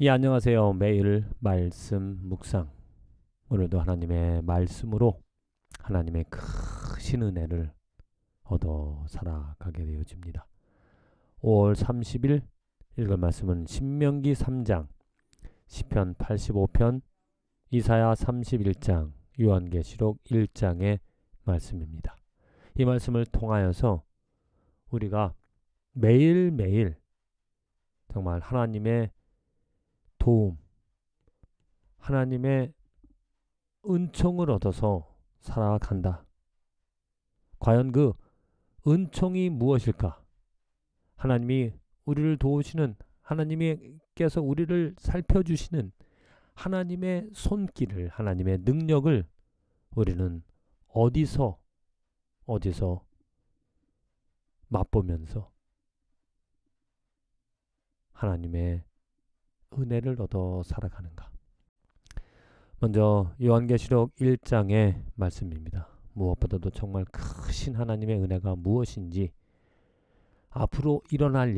예, 안녕하세요. 매일 말씀 묵상. 오늘도 하나님의 말씀으로 하나님의 크신 은혜를 얻어 살아가게 되어집니다. 5월 30일 읽을 말씀은 신명기 3장, 시편 85편, 이사야 31장, 요한계시록 1장의 말씀입니다. 이 말씀을 통하여서 우리가 매일매일 정말 하나님의 도움, 하나님의 은총을 얻어서 살아간다. 과연 그 은총이 무엇일까? 하나님이 우리를 도우시는 하나님께서 우리를 살펴주시는 하나님의 손길을 하나님의 능력을 우리는 어디서 어디서 맛보면서 하나님의 은혜를 얻어 살아가는가? 먼저 요한계시록 1장의 말씀입니다. 무엇보다도 정말 크신 하나님의 은혜가 무엇인지 앞으로 일어날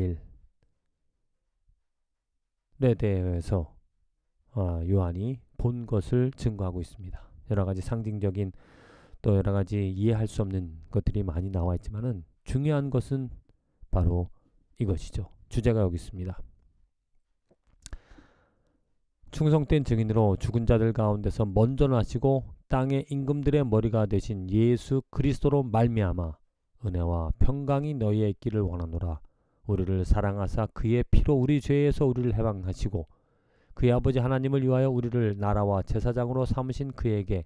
일에 대해서 아, 요한이 본 것을 증거하고 있습니다. 여러 가지 상징적인 또 여러 가지 이해할 수 없는 것들이 많이 나와 있지만은 중요한 것은 바로 이것이죠. 주제가 여기 있습니다. 충성된 증인으로 죽은 자들 가운데서 먼저 나시고 땅의 임금들의 머리가 되신 예수 그리스도로 말미암아 은혜와 평강이 너희의 있기를 원하노라. 우리를 사랑하사 그의 피로 우리 죄에서 우리를 해방하시고 그의 아버지 하나님을 위하여 우리를 나라와 제사장으로 삼으신 그에게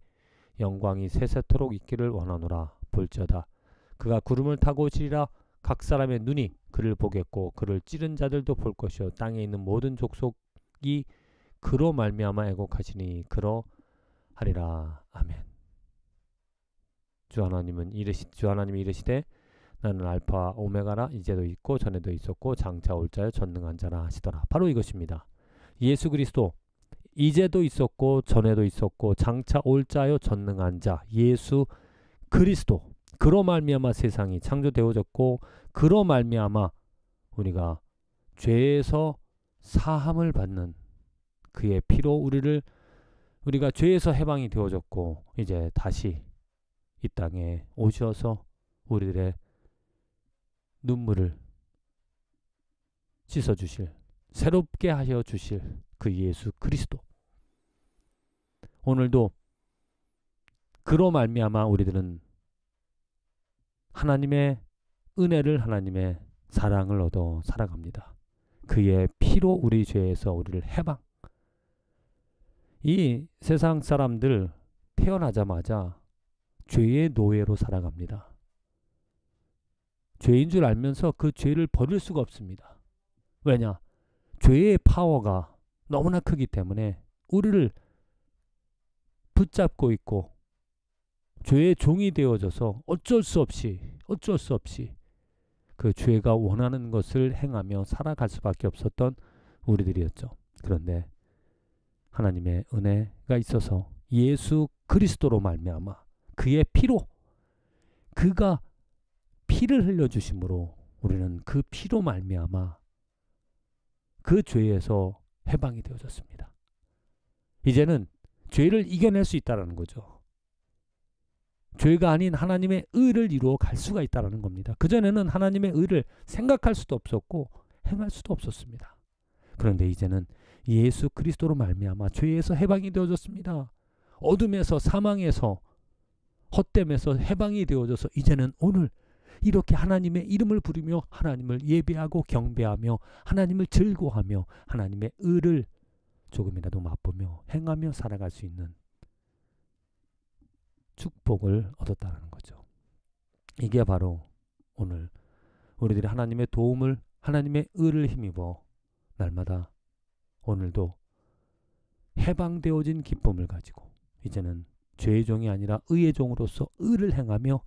영광이 세세토록 있기를 원하노라 볼지어다 그가 구름을 타고 오시리라 각 사람의 눈이 그를 보겠고 그를 찌른 자들도 볼 것이요 땅에 있는 모든 족속이 그로 말미암아 애곡하시니 그러 하리라 아멘. 주 하나님은 이르시 주 하나님이 이르시되 나는 알파 오메가라 이제도 있고 전에도 있었고 장차 올 자여 전능한 자라 하시더라. 바로 이것입니다. 예수 그리스도 이제도 있었고 전에도 있었고 장차 올 자여 전능한 자 예수 그리스도 그로 말미암아 세상이 창조되어졌고 그로 말미암아 우리가 죄에서 사함을 받는 그의 피로 우리를 우리가 죄에서 해방이 되어졌고 이제 다시 이 땅에 오셔서 우리들의 눈물을 씻어 주실 새롭게 하여 주실 그 예수 그리스도 오늘도 그로 말미암아 우리들은 하나님의 은혜를 하나님의 사랑을 얻어 살아갑니다. 그의 피로 우리 죄에서 우리를 해방 이 세상 사람들 태어나자마자 죄의 노예로 살아갑니다. 죄인 줄 알면서 그 죄를 버릴 수가 없습니다. 왜냐? 죄의 파워가 너무나 크기 때문에 우리를 붙잡고 있고 죄의 종이 되어져서 어쩔 수 없이 어쩔 수 없이 그 죄가 원하는 것을 행하며 살아갈 수밖에 없었던 우리들이었죠. 그런데 하나님의 은혜가 있어서 예수 그리스도로 말미암아 그의 피로 그가 피를 흘려 주심으로 우리는 그 피로 말미암아 그 죄에서 해방이 되어졌습니다. 이제는 죄를 이겨낼 수 있다라는 거죠. 죄가 아닌 하나님의 의를 이루어 갈 수가 있다라는 겁니다. 그전에는 하나님의 의를 생각할 수도 없었고 행할 수도 없었습니다. 그런데 이제는 예수 그리스도로 말미암아 죄에서 해방이 되어졌습니다. 어둠에서 사망에서 헛됨에서 해방이 되어져서 이제는 오늘 이렇게 하나님의 이름을 부르며 하나님을 예배하고 경배하며 하나님을 즐거워하며 하나님의 의를 조금이라도 맛보며 행하며 살아갈 수 있는 축복을 얻었다는 거죠. 이게 바로 오늘 우리들이 하나님의 도움을 하나님의 의를 힘입어 날마다 오늘도 해방되어진 기쁨을 가지고 이제는 죄의 종이 아니라 의의 종으로서 의를 행하며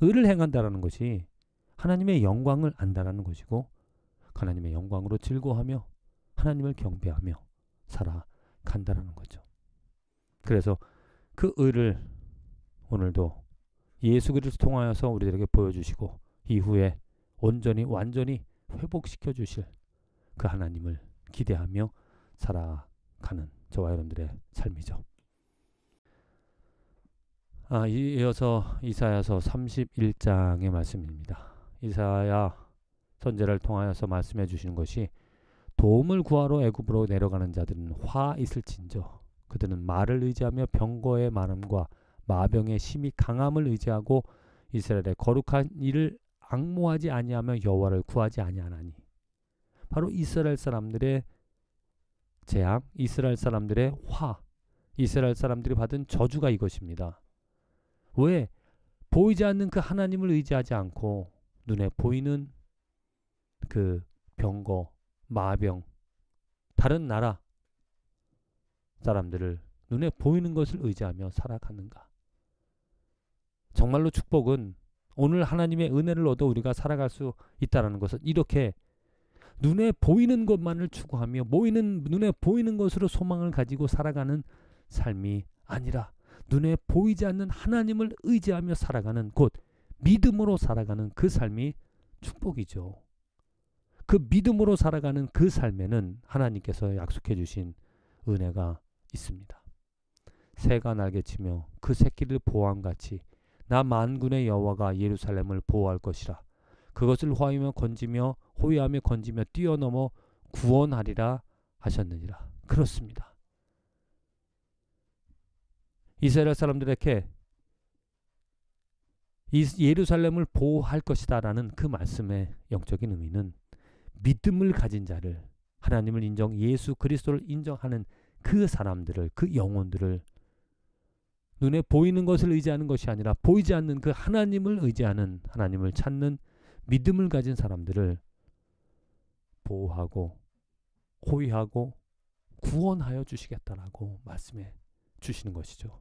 의를 행한다라는 것이 하나님의 영광을 안다라는 것이고 하나님의 영광으로 즐거워하며 하나님을 경배하며 살아간다라는 거죠. 그래서 그 의를 오늘도 예수 그리스도 통하여서 우리들에게 보여주시고 이후에 온전히 완전히 회복시켜 주실 그 하나님을 기대하며 살아가는 저와 여러분들의 삶이죠. 아, 이어서 이사야서 31장의 말씀입니다. 이사야 선제를 통하여서 말씀해 주시는 것이 도움을 구하러 애굽으로 내려가는 자들은 화 있을진저 그들은 말을 의지하며 병거의 많음과 마병의 심히 강함을 의지하고 이스라엘의 거룩한 일을 악모하지 아니하며 여호와를 구하지 아니하나니 바로 이스라엘 사람들의 재앙, 이스라엘 사람들의 화, 이스라엘 사람들이 받은 저주가 이것입니다. 왜? 보이지 않는 그 하나님을 의지하지 않고 눈에 보이는 그 병거, 마병, 다른 나라 사람들을 눈에 보이는 것을 의지하며 살아가는가? 정말로 축복은 오늘 하나님의 은혜를 얻어 우리가 살아갈 수 있다라는 것은 이렇게 눈에 보이는 것만을 추구하며 모이는 눈에 보이는 것으로 소망을 가지고 살아가는 삶이 아니라 눈에 보이지 않는 하나님을 의지하며 살아가는 곧 믿음으로 살아가는 그 삶이 축복이죠. 그 믿음으로 살아가는 그 삶에는 하나님께서 약속해 주신 은혜가 있습니다. 새가 날개치며 그 새끼를 보호함같이 나 만군의 여호와가 예루살렘을 보호할 것이라 그것을 호하며 건지며 호위하며 건지며 뛰어넘어 구원하리라 하셨느니라. 그렇습니다. 이스라엘 사람들에게 예루살렘을 보호할 것이다라는 그 말씀의 영적인 의미는 믿음을 가진 자를 하나님을 인정 예수 그리스도를 인정하는 그 사람들을 그 영혼들을 눈에 보이는 것을 의지하는 것이 아니라 보이지 않는 그 하나님을 의지하는 하나님을 찾는 믿음을 가진 사람들을 보호하고 호위하고 구원하여 주시겠다라고 말씀해 주시는 것이죠.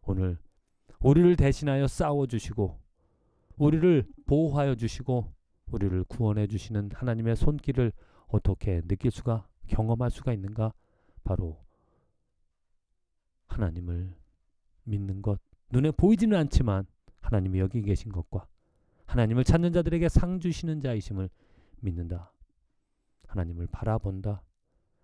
오늘 우리를 대신하여 싸워 주시고 우리를 보호하여 주시고 우리를 구원해 주시는 하나님의 손길을 어떻게 느낄 수가 경험할 수가 있는가? 바로 하나님을 믿는 것. 눈에 보이지는 않지만 하나님이 여기 계신 것과 하나님을 찾는 자들에게 상 주시는 자이심을 믿는다. 하나님을 바라본다.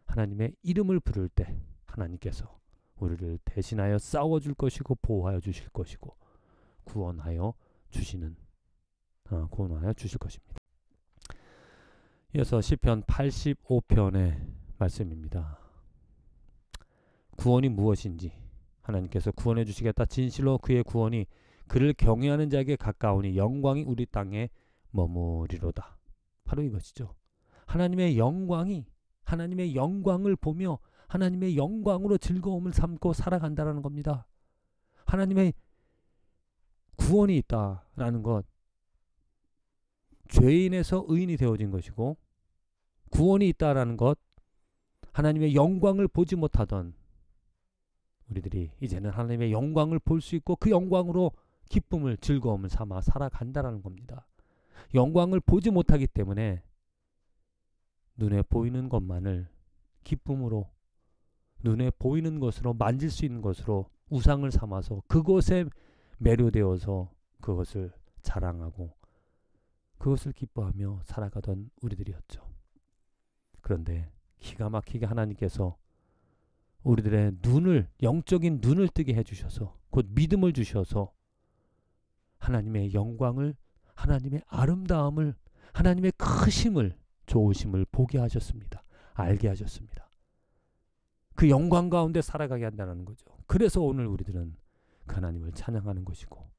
하나님의 이름을 부를 때 하나님께서 우리를 대신하여 싸워줄 것이고 보호하여 주실 것이고 구원하여 주시는 아, 구원하여 주실 것입니다. 이어서 시편 85편의 말씀입니다. 구원이 무엇인지 하나님께서 구원해 주시겠다. 진실로 그의 구원이 그를 경외하는 자에게 가까우니 영광이 우리 땅에 머무리로다. 바로 이것이죠. 하나님의 영광이 하나님의 영광을 보며 하나님의 영광으로 즐거움을 삼고 살아간다라는 겁니다. 하나님의 구원이 있다라는 것. 죄인에서 의인이 되어진 것이고 구원이 있다라는 것. 하나님의 영광을 보지 못하던 우리들이 이제는 하나님의 영광을 볼 수 있고 그 영광으로 기쁨을 즐거움을 삼아 살아간다라는 겁니다. 영광을 보지 못하기 때문에 눈에 보이는 것만을 기쁨으로 눈에 보이는 것으로 만질 수 있는 것으로 우상을 삼아서 그것에 매료되어서 그것을 자랑하고 그것을 기뻐하며 살아가던 우리들이었죠. 그런데 기가 막히게 하나님께서 우리들의 눈을 영적인 눈을 뜨게 해주셔서 곧 믿음을 주셔서 하나님의 영광을 하나님의 아름다움을 하나님의 크심을 좋으심을 보게 하셨습니다. 알게 하셨습니다. 그 영광 가운데 살아가게 한다는 거죠. 그래서 오늘 우리들은 그 하나님을 찬양하는 것이고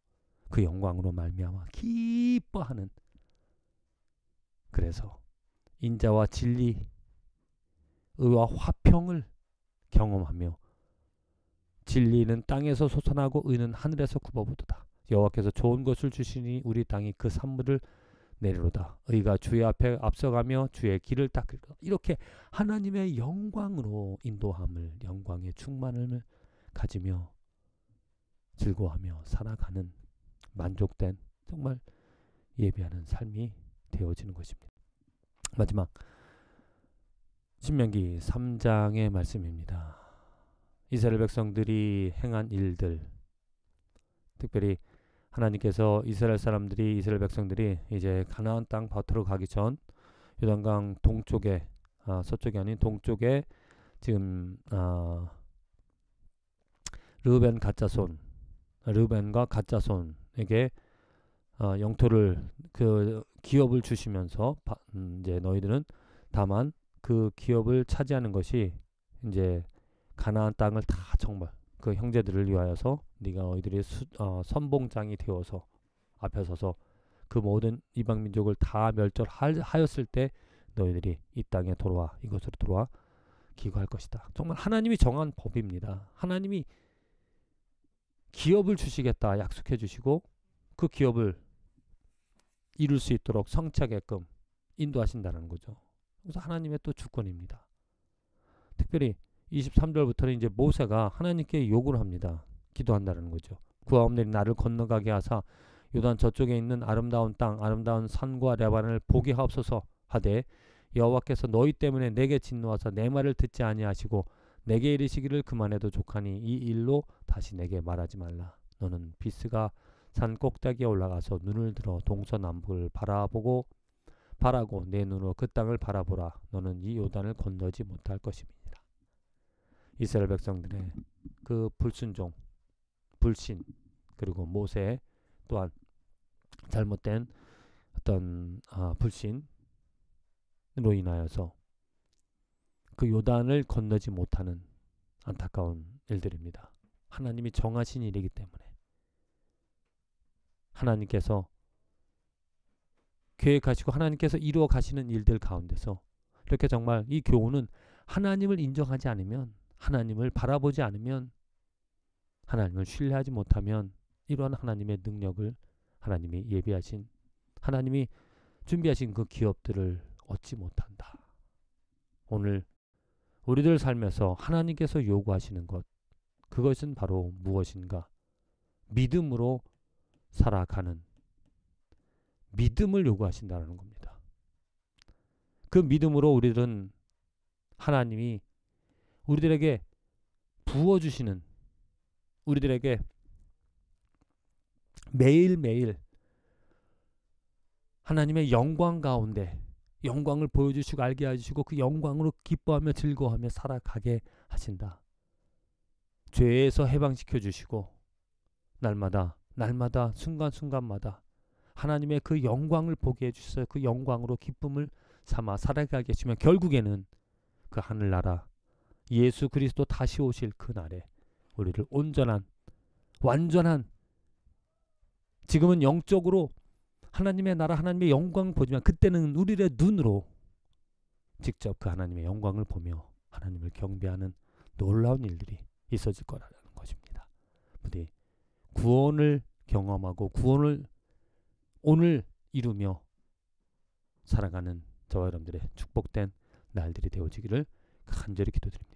그 영광으로 말미암아 기뻐하는 그래서 인자와 진리 의와 화평을 경험하며 진리는 땅에서 솟아나고 의는 하늘에서 굽어보도다. 여호와께서 좋은 것을 주시니 우리 땅이 그 산물을 내리로다. 의가 주의 앞에 앞서가며 주의 길을 닦을 이렇게 하나님의 영광으로 인도함을 영광의 충만을 가지며 즐거워하며 살아가는 만족된 정말 예비하는 삶이 되어지는 것입니다. 마지막 신명기 3장의 말씀입니다. 이스라엘 백성들이 행한 일들 특별히 하나님께서 이스라엘 사람들이 이스라엘 백성들이 이제 가나안 땅 밭으로 가기 전 요단강 동쪽에 아, 서쪽이 아닌 동쪽에 지금 아, 르벤 가짜손 르벤과 가짜손에게 아, 영토를 그 기업을 주시면서 바, 음, 이제 너희들은 다만 그 기업을 차지하는 것이 이제 가나안 땅을 다 정말 그 형제들을 위하여서 네가 너희들의 수, 어, 선봉장이 되어서 앞에 서서 그 모든 이방 민족을 다 멸절하였을 때 너희들이 이 땅에 돌아와 이곳으로 돌아와 기거할 것이다. 정말 하나님이 정한 법입니다. 하나님이 기업을 주시겠다 약속해 주시고 그 기업을 이룰 수 있도록 성취하게끔 인도하신다는 거죠. 그래서 하나님의 또 주권입니다. 특별히 23절부터는 이제 모세가 하나님께 욕을 합니다. 기도한다는 거죠. 구하옵내니 나를 건너가게 하사 요단 저쪽에 있는 아름다운 땅 아름다운 산과 레반을 보게 하옵소서 하되 여호와께서 너희 때문에 내게 진노하사 내 말을 듣지 아니하시고 내게 이르시기를 그만해도 족하니 이 일로 다시 내게 말하지 말라 너는 비스가 산 꼭대기에 올라가서 눈을 들어 동서남북을 바라보고 바라고 내 눈으로 그 땅을 바라보라 너는 이 요단을 건너지 못할 것입니다 이스라엘 백성들의 그 불순종, 불신 그리고 모세 또한 잘못된 어떤 아, 불신으로 인하여서 그 요단을 건너지 못하는 안타까운 일들입니다. 하나님이 정하신 일이기 때문에 하나님께서 계획하시고 하나님께서 이루어 가시는 일들 가운데서 이렇게 정말 이 교훈은 하나님을 인정하지 않으면 하나님을 바라보지 않으면 하나님을 신뢰하지 못하면 이러한 하나님의 능력을 하나님이 예비하신 하나님이 준비하신 그 기업들을 얻지 못한다. 오늘 우리들 삶에서 하나님께서 요구하시는 것 그것은 바로 무엇인가? 믿음으로 살아가는 믿음을 요구하신다는 겁니다. 그 믿음으로 우리들은 하나님이 우리들에게 부어주시는 우리들에게 매일매일 하나님의 영광 가운데 영광을 보여주시고 알게 해주시고 그 영광으로 기뻐하며 즐거워하며 살아가게 하신다. 죄에서 해방시켜 주시고 날마다 날마다 순간순간마다 하나님의 그 영광을 보게 해주셔서 그 영광으로 기쁨을 삼아 살아가게 해주면 결국에는 그 하늘나라 예수 그리스도 다시 오실 그날에 우리를 온전한 완전한 지금은 영적으로 하나님의 나라 하나님의 영광 보지만 그때는 우리의 눈으로 직접 그 하나님의 영광을 보며 하나님을 경배하는 놀라운 일들이 있어질 거라는 것입니다. 부디 구원을 경험하고 구원을 오늘 이루며 살아가는 저와 여러분들의 축복된 날들이 되어지기를 간절히 기도드립니다.